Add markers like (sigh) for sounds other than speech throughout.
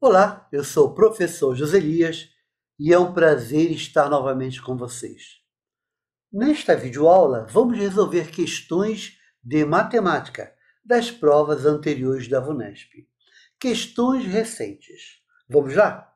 Olá, eu sou o professor José Elias e é um prazer estar novamente com vocês. Nesta videoaula, vamos resolver questões de matemática das provas anteriores da VUNESP. Questões recentes. Vamos lá?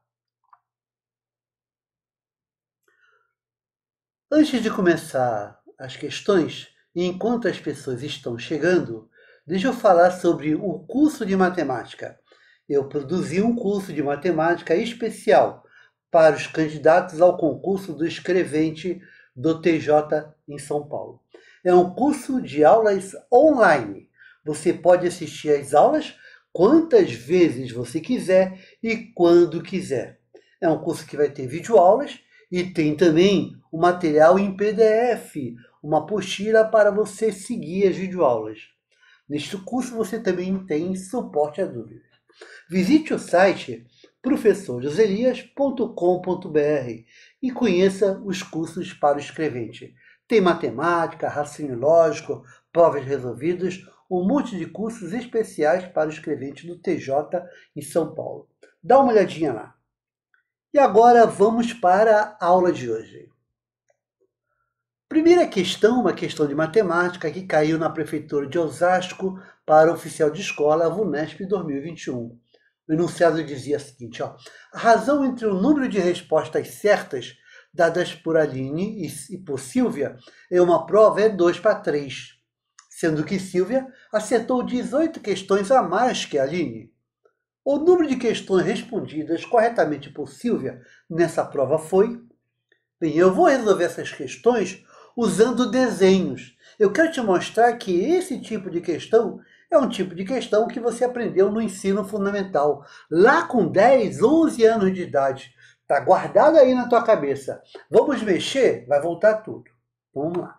Antes de começar as questões, e enquanto as pessoas estão chegando, deixa eu falar sobre o curso de matemática eu produzi um curso de matemática especial para os candidatos ao concurso do escrevente do TJ em São Paulo. É um curso de aulas online. Você pode assistir às aulas quantas vezes você quiser e quando quiser. É um curso que vai ter videoaulas e tem também o material em PDF, uma apostila para você seguir as videoaulas. Neste curso você também tem suporte a dúvidas. Visite o site professorjoselias.com.br e conheça os cursos para o escrevente. Tem matemática, raciocínio lógico, provas resolvidas, um monte de cursos especiais para o escrevente do TJ em São Paulo. Dá uma olhadinha lá. E agora vamos para a aula de hoje. Primeira questão, uma questão de matemática que caiu na prefeitura de Osasco para oficial de escola VUNESP 2021. O enunciado dizia o seguinte: ó, a razão entre o número de respostas certas dadas por Aline e por Silvia em uma prova é 2 para 3, sendo que Silvia acertou 18 questões a mais que Aline. O número de questões respondidas corretamente por Silvia nessa prova foi. Bem, eu vou resolver essas questões usando desenhos. Eu quero te mostrar que esse tipo de questão é um tipo de questão que você aprendeu no ensino fundamental, lá com 10, 11 anos de idade. está guardado aí na tua cabeça. Vamos mexer? Vai voltar tudo. Vamos lá.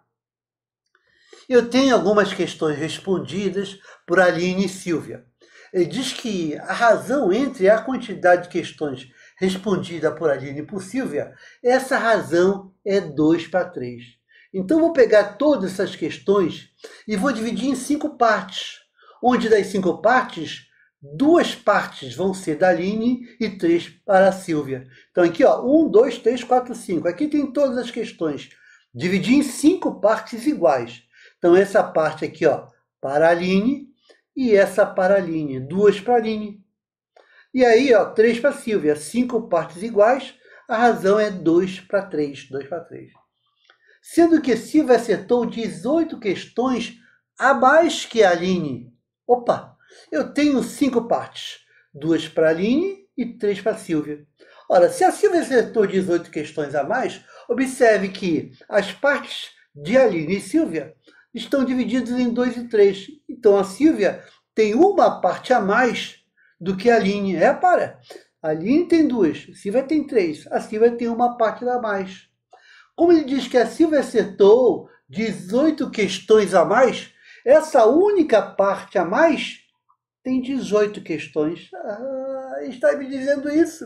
Eu tenho algumas questões respondidas por Aline e Silvia. Ele diz que a razão entre a quantidade de questões respondida por Aline e por Silvia, essa razão é 2 para 3. Então vou pegar todas essas questões e vou dividir em cinco partes, onde das cinco partes, duas partes vão ser da Aline e três para a Silvia. Então aqui, ó, um, dois, três, quatro, cinco. Aqui tem todas as questões. dividir em cinco partes iguais. Então essa parte aqui, ó, para a Aline e essa para a Aline, duas para a Aline. E aí, ó, três para a Silvia, cinco partes iguais. A razão é 2 para 3, 2 para 3 sendo que Silvia acertou 18 questões a mais que a Aline. Opa, eu tenho cinco partes, duas para a Aline e três para a Silvia. Ora, se a Silvia acertou 18 questões a mais, observe que as partes de Aline e Silvia estão divididas em dois e três. Então a Silvia tem uma parte a mais do que a Aline. É a Aline tem duas, a Silvia tem três, a Silvia tem uma parte a mais. Como ele diz que a Silva acertou 18 questões a mais, essa única parte a mais tem 18 questões. Ah, está me dizendo isso.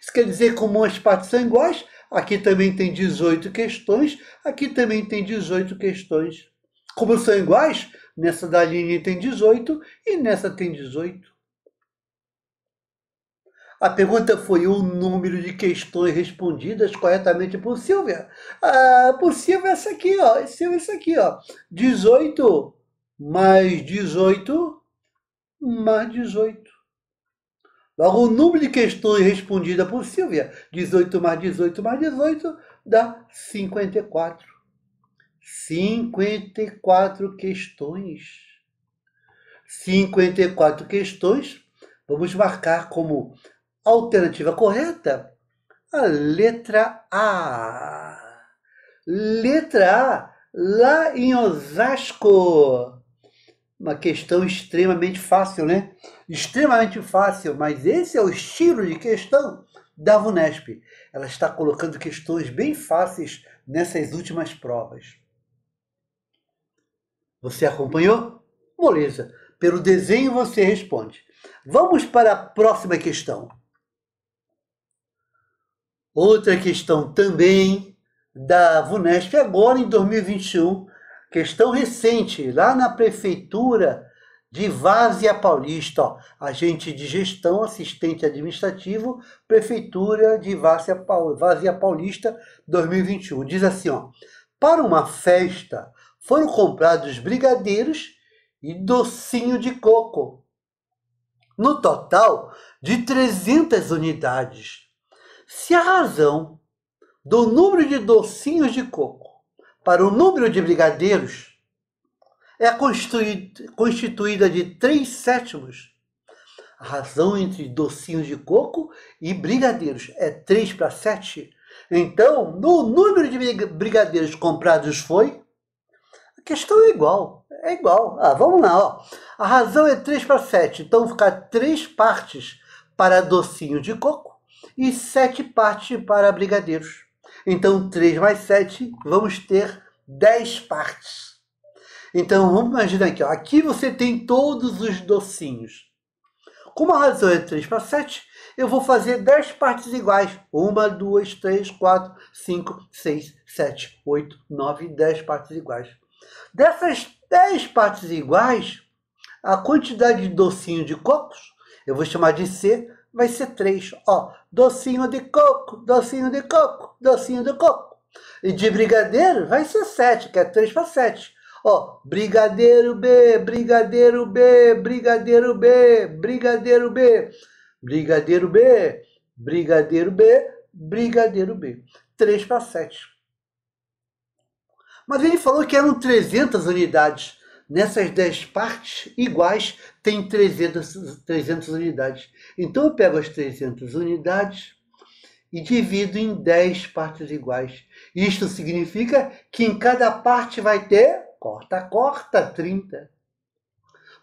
Isso quer dizer que como as partes são iguais, aqui também tem 18 questões, aqui também tem 18 questões. Como são iguais, nessa da linha tem 18 e nessa tem 18. A pergunta foi o número de questões respondidas corretamente por Silvia. Ah, por Silvia, essa aqui, ó. Silvia, essa aqui, ó. 18 mais 18 mais 18. Logo, o número de questões respondidas por Silvia, 18 mais 18 mais 18, dá 54. 54 questões. 54 questões, vamos marcar como Alternativa correta? A letra A. Letra A, lá em Osasco. Uma questão extremamente fácil, né? Extremamente fácil, mas esse é o estilo de questão da VUNESP. Ela está colocando questões bem fáceis nessas últimas provas. Você acompanhou? Moleza. Pelo desenho você responde. Vamos para a próxima questão. Outra questão também da VUNESP, agora em 2021, questão recente, lá na prefeitura de Várzea Paulista, ó, agente de gestão, assistente administrativo, prefeitura de Várzea, Paulista 2021. Diz assim, ó, para uma festa foram comprados brigadeiros e docinho de coco. No total de 300 unidades se a razão do número de docinhos de coco para o número de brigadeiros é constituída de 3 sétimos, a razão entre docinhos de coco e brigadeiros é 3 para 7. Então, no número de brigadeiros comprados foi. A questão é igual. É igual. Ah, vamos lá. Ó. A razão é 3 para 7. Então, ficar 3 partes para docinho de coco e 7 partes para brigadeiros. Então, 3 mais 7, vamos ter 10 partes. Então, vamos imaginar aqui. Ó. Aqui você tem todos os docinhos. Como a razão é 3 para 7, eu vou fazer 10 partes iguais. 1, 2, 3, 4, 5, 6, 7, 8, 9, 10 partes iguais. Dessas 10 partes iguais, a quantidade de docinho de cocos, eu vou chamar de C, vai ser três. Ó, docinho de coco, docinho de coco, docinho de coco. E de brigadeiro vai ser sete, que é três para sete. Ó, brigadeiro B, brigadeiro B, brigadeiro B, brigadeiro B, brigadeiro B, brigadeiro B, brigadeiro B. Três para sete. Mas ele falou que eram 300 unidades nessas 10 partes iguais tem 300, 300 unidades. Então eu pego as 300 unidades e divido em 10 partes iguais. Isto significa que em cada parte vai ter, corta, corta, 30.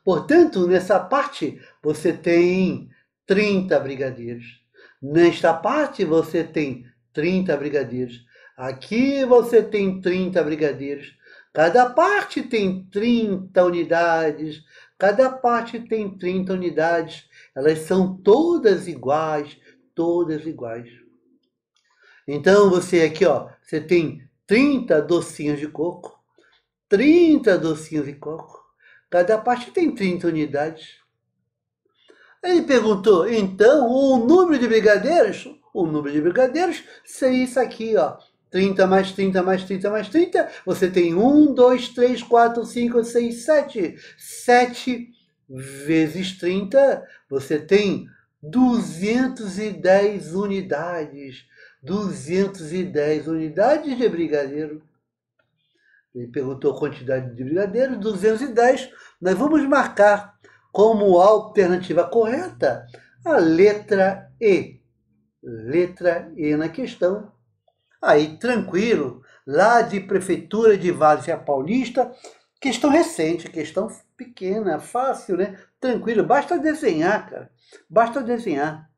Portanto, nessa parte você tem 30 brigadeiros. Nesta parte você tem 30 brigadeiros. Aqui você tem 30 brigadeiros. Cada parte tem 30 unidades, cada parte tem 30 unidades. Elas são todas iguais, todas iguais. Então você aqui, ó, você tem 30 docinhos de coco, 30 docinhos de coco. Cada parte tem 30 unidades. Ele perguntou, então, o número de brigadeiros? O número de brigadeiros seria isso aqui, ó. 30 mais 30 mais 30 mais 30, você tem 1, 2, 3, 4, 5, 6, 7. 7 vezes 30, você tem 210 unidades. 210 unidades de brigadeiro. Ele perguntou a quantidade de brigadeiro. 210. Nós vamos marcar como alternativa correta a letra E. Letra E na questão aí tranquilo, lá de Prefeitura de Várzea Paulista, questão recente, questão pequena, fácil, né? Tranquilo, basta desenhar, cara. Basta desenhar.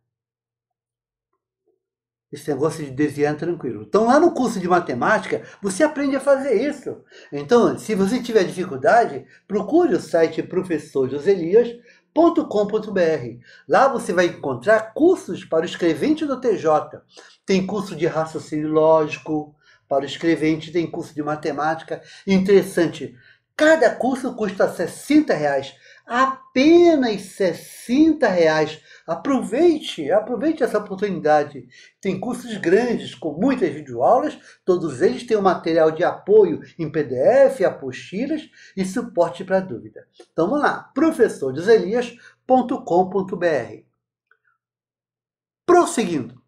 Esse negócio de desenhar é tranquilo. Então, lá no curso de matemática, você aprende a fazer isso. Então, se você tiver dificuldade, procure o site professorjoselias.com.br. Lá você vai encontrar cursos para o escrevente do TJ tem curso de raciocínio lógico para o escrevente, tem curso de matemática. Interessante, cada curso custa 60 reais. Apenas 60 reais. Aproveite, aproveite essa oportunidade. Tem cursos grandes, com muitas videoaulas, todos eles têm um material de apoio em PDF, apostilas e suporte para dúvida. Então vamos lá, professordeselias.com.br Prosseguindo.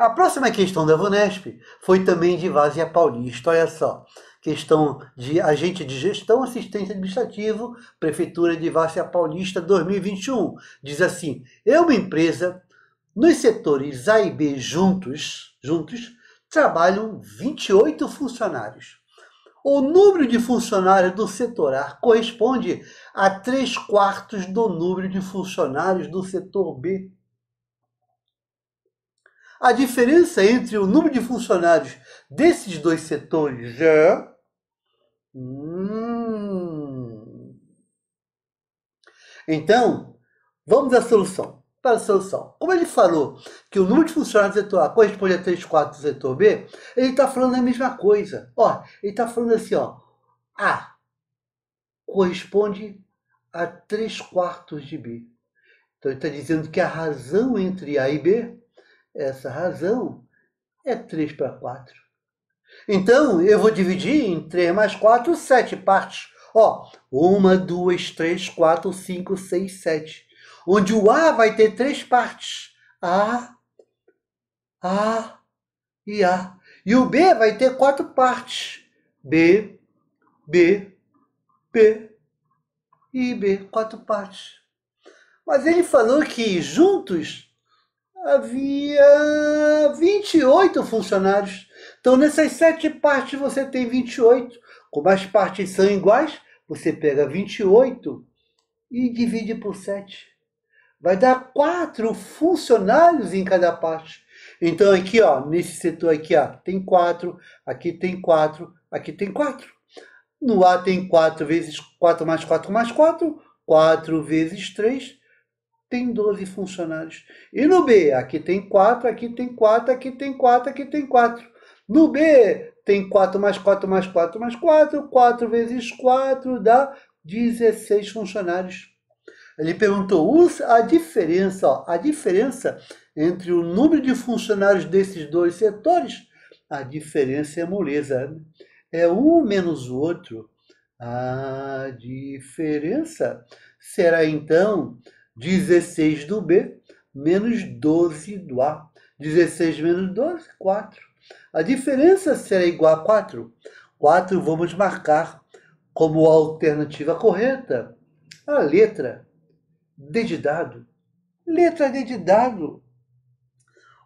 A próxima questão da Vunesp foi também de Vazia Paulista, olha só. Questão de agente de gestão, assistente administrativo, Prefeitura de Várzea Paulista 2021. Diz assim: é uma empresa nos setores A e B juntos, juntos trabalham 28 funcionários. O número de funcionários do setor A corresponde a 3 quartos do número de funcionários do setor B a diferença entre o número de funcionários desses dois setores é. Hum. Então, vamos à solução. Para a solução, como ele falou que o número de funcionários do setor A corresponde a 3 quartos do setor B, ele está falando a mesma coisa. Ó, ele está falando assim, ó, A corresponde a 3 quartos de B. Então ele está dizendo que a razão entre A e B essa razão é 3 para 4. Então, eu vou dividir em 3 mais 4, 7 partes. Ó, 1, 2, 3, 4, 5, 6, 7. Onde o A vai ter três partes. A, A e A. E o B vai ter quatro partes. B, B, B e B. Quatro partes. Mas ele falou que juntos havia 28 funcionários. Então, nessas sete partes, você tem 28. Como as partes são iguais, você pega 28 e divide por 7. Vai dar quatro funcionários em cada parte. Então, aqui, ó, nesse setor aqui, ó, tem 4, aqui tem 4, aqui tem 4. No A tem 4 vezes 4 mais 4 mais 4, 4 vezes 3, tem 12 funcionários. E no B, aqui tem 4, aqui tem 4, aqui tem 4, aqui tem 4. No B, tem 4 mais 4 mais 4 mais 4, 4 vezes 4 dá 16 funcionários. Ele perguntou a diferença, ó, a diferença entre o número de funcionários desses dois setores, a diferença é moleza. É um menos o outro. A diferença será então 16 do B menos 12 do A. 16 menos 12, 4. A diferença será igual a 4. 4 vamos marcar como alternativa correta a letra D de dado. Letra D de dado.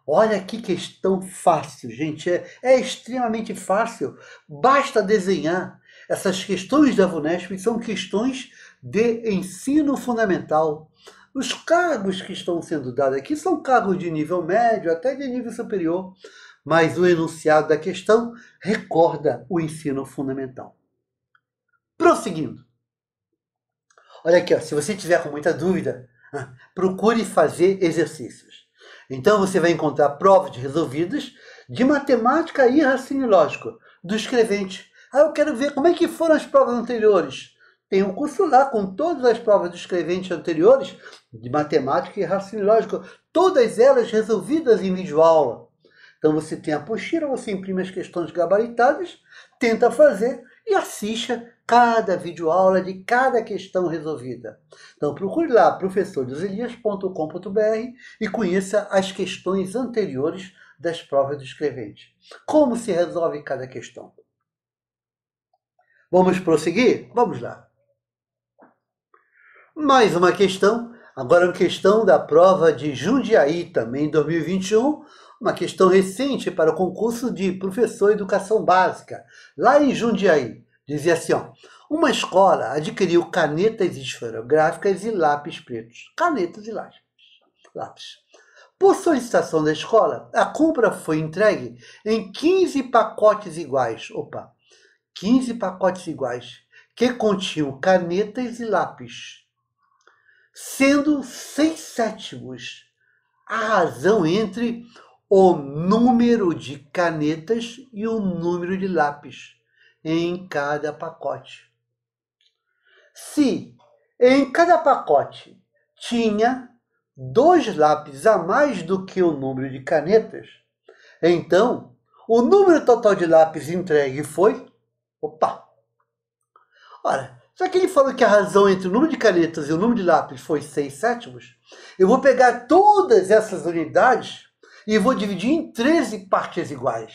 Olha que questão fácil, gente. É, é extremamente fácil. Basta desenhar. Essas questões da VUNESP são questões de ensino fundamental. Os cargos que estão sendo dados aqui são cargos de nível médio, até de nível superior, mas o enunciado da questão recorda o ensino fundamental. Prosseguindo. Olha aqui, ó, se você tiver com muita dúvida, (laughs) procure fazer exercícios. Então você vai encontrar provas resolvidas de matemática e raciocínio lógico do escrevente. Ah, eu quero ver como é que foram as provas anteriores. Tem um curso lá com todas as provas descreventes anteriores, de matemática e raciocínio lógico, todas elas resolvidas em videoaula. Então você tem a pochila, você imprime as questões gabaritadas, tenta fazer e assista cada videoaula de cada questão resolvida. Então procure lá professordoselias.com.br e conheça as questões anteriores das provas do escrevente. Como se resolve cada questão. Vamos prosseguir? Vamos lá. Mais uma questão, agora uma questão da prova de Jundiaí, também em 2021, uma questão recente para o concurso de professor de educação básica, lá em Jundiaí. Dizia assim, ó, uma escola adquiriu canetas esferográficas e lápis pretos. Canetas e lápis. lápis. Por solicitação da escola, a compra foi entregue em 15 pacotes iguais. Opa, 15 pacotes iguais, que continham canetas e lápis sendo seis sétimos a razão entre o número de canetas e o número de lápis em cada pacote. Se em cada pacote tinha dois lápis a mais do que o número de canetas, então o número total de lápis entregue foi. Opa! Ora, já que ele falou que a razão entre o número de canetas e o número de lápis foi 6 sétimos, eu vou pegar todas essas unidades e vou dividir em 13 partes iguais.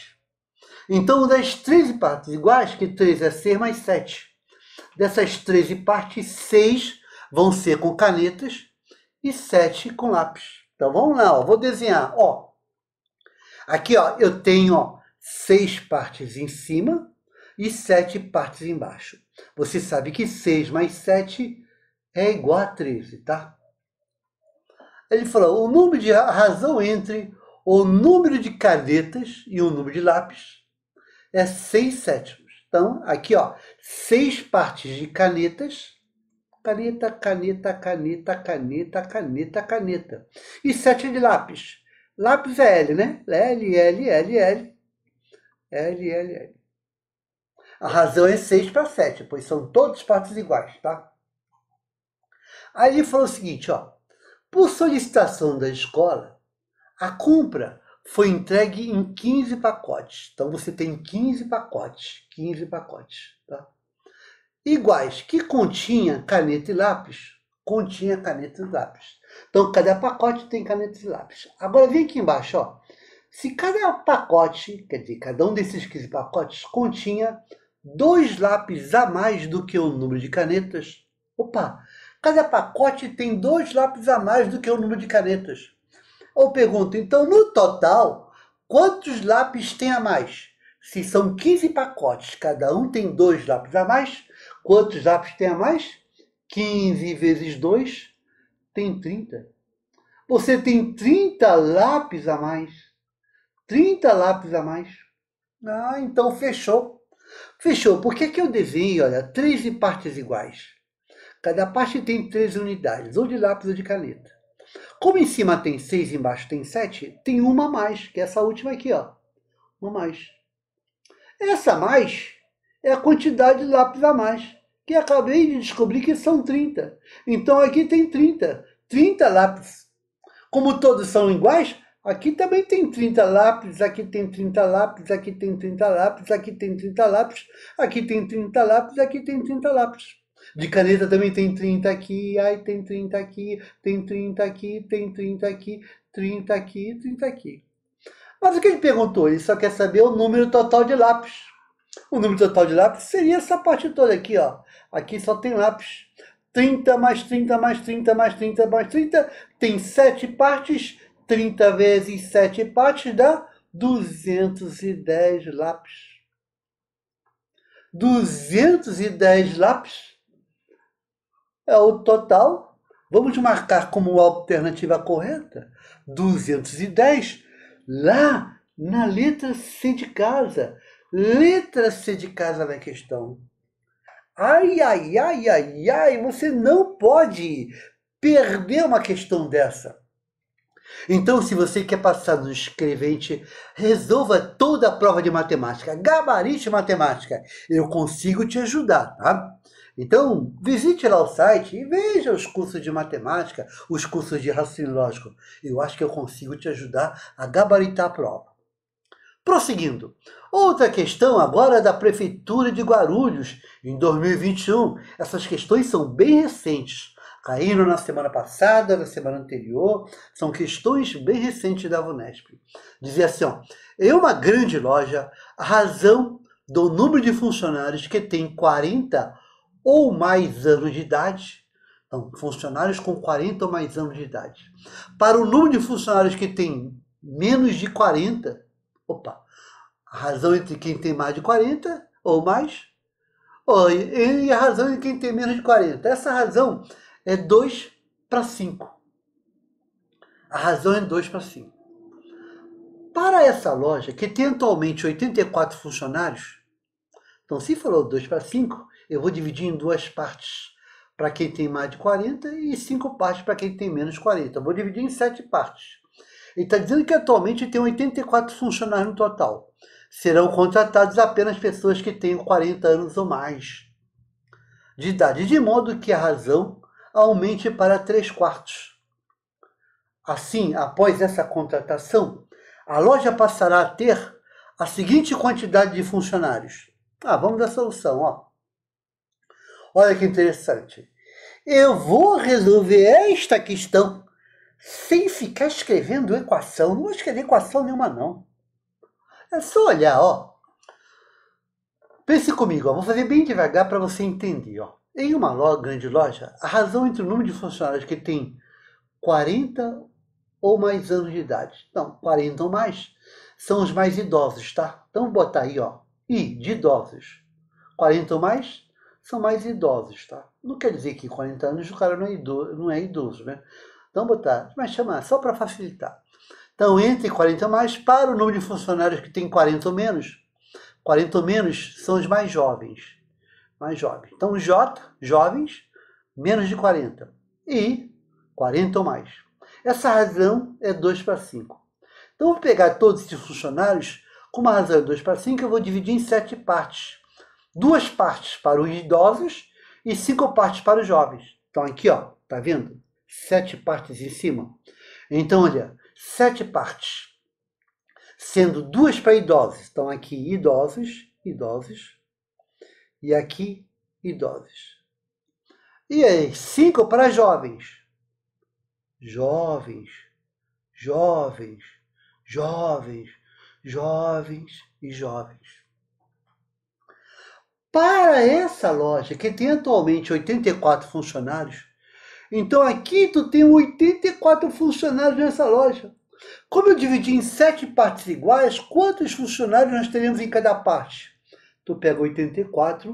Então, das 13 partes iguais, que 3 é 6 mais 7. Dessas 13 partes, 6 vão ser com canetas e 7 com lápis. Então vamos lá, ó. vou desenhar. Ó. Aqui ó, eu tenho 6 partes em cima e 7 partes embaixo. Você sabe que 6 mais 7 é igual a 13, tá? Ele falou, o número de razão entre o número de canetas e o número de lápis é 6 sétimos. Então, aqui, ó, 6 partes de canetas, caneta, caneta, caneta, caneta, caneta, caneta. E 7 de lápis. Lápis é L, né? L, L, L, L. L, L, L. A razão é 6 para 7, pois são todos partes iguais, tá? Aí ele falou o seguinte, ó. Por solicitação da escola, a compra foi entregue em 15 pacotes. Então você tem 15 pacotes, 15 pacotes, tá? Iguais, que continha caneta e lápis, continha caneta e lápis. Então cada pacote tem caneta e lápis. Agora vem aqui embaixo, ó. Se cada pacote, quer dizer, cada um desses 15 pacotes continha dois lápis a mais do que o número de canetas. Opa, cada pacote tem dois lápis a mais do que o número de canetas. Eu pergunto, então no total, quantos lápis tem a mais? Se são 15 pacotes, cada um tem dois lápis a mais, quantos lápis tem a mais? 15 vezes 2 tem 30. Você tem 30 lápis a mais. 30 lápis a mais. Ah, então fechou. Fechou. Por que, que eu desenhei, olha, 13 partes iguais? Cada parte tem 13 unidades, ou de lápis ou de caneta. Como em cima tem 6 embaixo tem 7, tem uma a mais, que é essa última aqui, ó. Uma a mais. Essa a mais é a quantidade de lápis a mais, que acabei de descobrir que são 30. Então aqui tem 30. 30 lápis. Como todos são iguais, Aqui também tem 30 lápis, aqui tem 30 lápis, aqui tem 30 lápis, aqui tem 30 lápis, aqui tem 30 lápis, aqui tem 30 lápis. De caneta também tem 30 aqui, aí tem 30 aqui, tem 30 aqui, tem 30 aqui, 30 aqui, 30 aqui. Mas o que ele perguntou? Ele só quer saber o número total de lápis. O número total de lápis seria essa parte toda aqui, ó. Aqui só tem lápis. 30 mais 30 mais 30 mais 30 mais 30 tem 7 partes 30 vezes 7 partes dá 210 lápis. 210 lápis é o total. Vamos marcar como alternativa correta. 210 lá na letra C de casa. Letra C de casa na questão. Ai, ai, ai, ai, ai, você não pode perder uma questão dessa. Então, se você quer passar no escrevente, resolva toda a prova de matemática, gabarite matemática. Eu consigo te ajudar, tá? Então, visite lá o site e veja os cursos de matemática, os cursos de raciocínio lógico. Eu acho que eu consigo te ajudar a gabaritar a prova. Prosseguindo, outra questão agora é da Prefeitura de Guarulhos, em 2021. Essas questões são bem recentes caíram na semana passada, na semana anterior, são questões bem recentes da Vunesp. Dizia assim, ó, em é uma grande loja, a razão do número de funcionários que tem 40 ou mais anos de idade, então, funcionários com 40 ou mais anos de idade, para o número de funcionários que tem menos de 40, opa, a razão entre quem tem mais de 40 ou mais, e a razão de quem tem menos de 40. Essa razão é 2 para 5. A razão é 2 para 5. Para essa loja, que tem atualmente 84 funcionários, então se falou 2 para 5, eu vou dividir em duas partes para quem tem mais de 40 e 5 partes para quem tem menos de 40. Eu vou dividir em 7 partes. Ele está dizendo que atualmente tem 84 funcionários no total. Serão contratados apenas pessoas que tenham 40 anos ou mais de idade, de modo que a razão aumente para 3 quartos. Assim, após essa contratação, a loja passará a ter a seguinte quantidade de funcionários. Ah, vamos dar solução, ó. Olha que interessante. Eu vou resolver esta questão sem ficar escrevendo equação. Não vou escrever equação nenhuma, não. É só olhar, ó. Pense comigo, ó. Vou fazer bem devagar para você entender, ó. Em uma loja, grande loja, a razão entre o número de funcionários que tem 40 ou mais anos de idade, não, 40 ou mais, são os mais idosos, tá? Então botar aí, ó, e de idosos. 40 ou mais são mais idosos, tá? Não quer dizer que 40 anos o cara não é idoso, não é idoso né? Então botar, mas chamar, só para facilitar. Então, entre 40 ou mais, para o número de funcionários que tem 40 ou menos, 40 ou menos são os mais jovens mais jovens. Então, J, jovens, menos de 40. E 40 ou mais. Essa razão é 2 para 5. Então, eu vou pegar todos esses funcionários, com uma razão de 2 para 5, eu vou dividir em 7 partes. Duas partes para os idosos e cinco partes para os jovens. Então, aqui, ó, tá vendo? Sete partes em cima. Então, olha, sete partes, sendo duas para idosos. Então, aqui, idosos, idosos, e aqui idosos. E aí, cinco para jovens. Jovens, jovens, jovens, jovens e jovens. Para essa loja, que tem atualmente 84 funcionários, então aqui tu tem 84 funcionários nessa loja. Como eu dividi em sete partes iguais, quantos funcionários nós teremos em cada parte? tu pega 84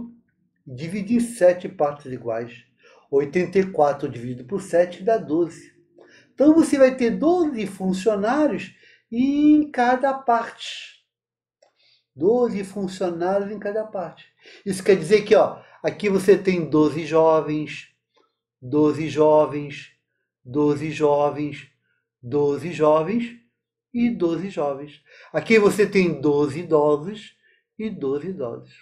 e divide em 7 partes iguais. 84 dividido por 7 dá 12. Então você vai ter 12 funcionários em cada parte. 12 funcionários em cada parte. Isso quer dizer que ó, aqui você tem 12 jovens, 12 jovens, 12 jovens, 12 jovens e 12 jovens. Aqui você tem 12 idosos, e 12 idosos.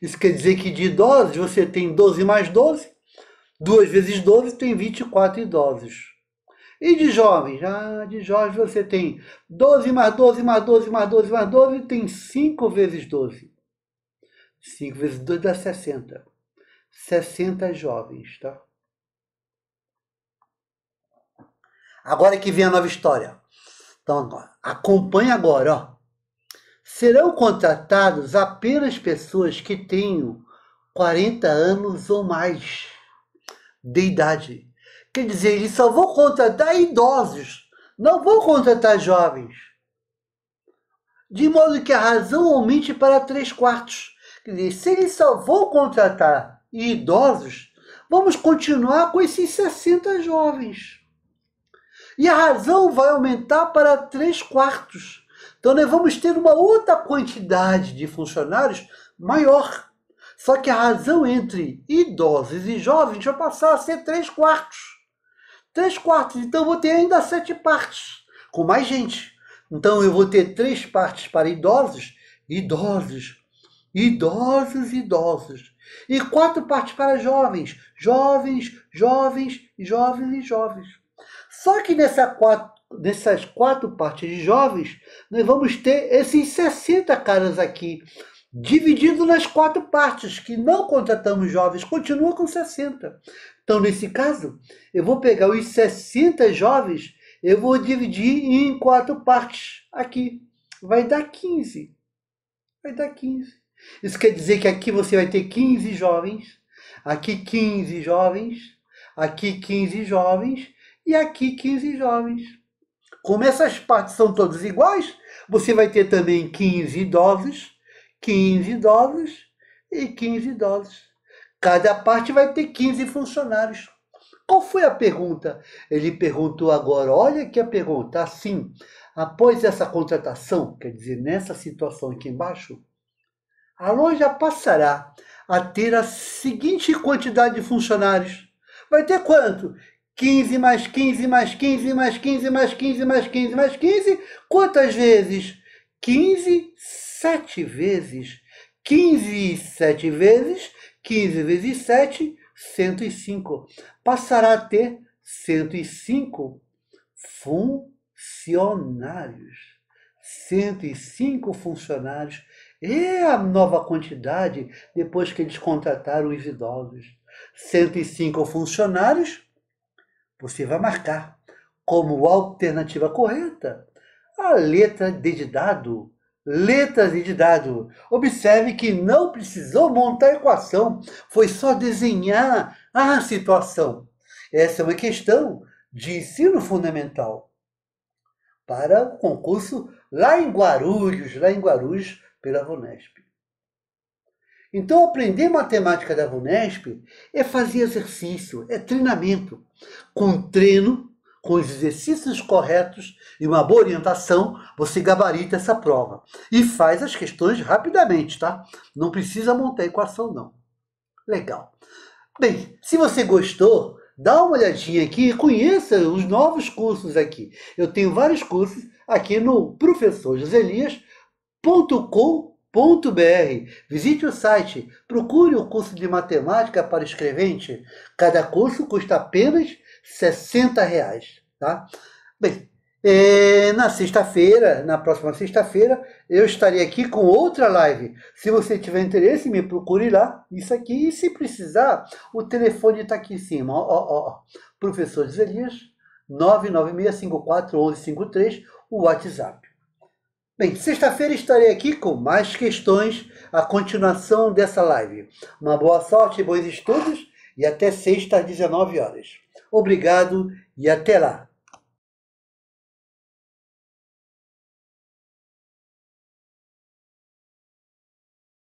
Isso quer dizer que de idosos você tem 12 mais 12, 2 vezes 12 tem 24 idosos. E de jovens? Ah, de jovens você tem 12 mais 12 mais 12 mais 12 mais 12, tem 5 vezes 12. 5 vezes 2 dá 60. 60 jovens, tá? Agora que vem a nova história. Então, acompanha agora, ó serão contratados apenas pessoas que tenham 40 anos ou mais de idade. Quer dizer, eles só vão contratar idosos, não vão contratar jovens. De modo que a razão aumente para 3 quartos. Quer dizer, se eles só vão contratar idosos, vamos continuar com esses 60 jovens. E a razão vai aumentar para 3 quartos então nós vamos ter uma outra quantidade de funcionários maior. Só que a razão entre idosos e jovens vai passar a ser três quartos. Três quartos. Então eu vou ter ainda sete partes, com mais gente. Então eu vou ter três partes para idosos, idosos, idosos, idosos. E quatro partes para jovens, jovens, jovens, jovens e jovens. Só que nessa quatro nessas quatro partes de jovens, nós vamos ter esses 60 caras aqui, dividido nas quatro partes, que não contratamos jovens, continua com 60. Então, nesse caso, eu vou pegar os 60 jovens, eu vou dividir em quatro partes aqui. Vai dar 15. Vai dar 15. Isso quer dizer que aqui você vai ter 15 jovens, aqui 15 jovens, aqui 15 jovens e aqui 15 jovens. Como essas partes são todas iguais, você vai ter também 15 idosos, 15 idosos e 15 idosos. Cada parte vai ter 15 funcionários. Qual foi a pergunta? Ele perguntou agora, olha que a pergunta, assim, após essa contratação, quer dizer, nessa situação aqui embaixo, a loja passará a ter a seguinte quantidade de funcionários. Vai ter quanto? 15 mais 15 mais 15 mais 15 mais 15 mais 15 mais 15. Quantas vezes? 15, 7 vezes. 15, 7 vezes. 15 vezes 7, 105. Passará a ter 105 funcionários. 105 funcionários é a nova quantidade depois que eles contrataram os idosos. 105 funcionários você vai é marcar como alternativa correta a letra D de dado. Letras de dado. Observe que não precisou montar a equação, foi só desenhar a situação. Essa é uma questão de ensino fundamental para o concurso lá em Guarulhos, lá em Guarulhos, pela VUNESP. Então, aprender matemática da VUNESP é fazer exercício, é treinamento. Com treino, com os exercícios corretos e uma boa orientação, você gabarita essa prova. E faz as questões rapidamente, tá? Não precisa montar equação, não. Legal. Bem, se você gostou, dá uma olhadinha aqui e conheça os novos cursos aqui. Eu tenho vários cursos aqui no professorjoselias.com.br br Visite o site, procure o curso de matemática para escrevente. Cada curso custa apenas R$ 60. Reais, tá? Bem, é, na sexta-feira, na próxima sexta-feira, eu estarei aqui com outra live. Se você tiver interesse, me procure lá. Isso aqui, e se precisar, o telefone está aqui em cima. Ó, ó, ó. Professor Zelias, 996541153, o WhatsApp. Bem, sexta-feira estarei aqui com mais questões, a continuação dessa live. Uma boa sorte, bons estudos e até sexta às 19 horas. Obrigado e até lá.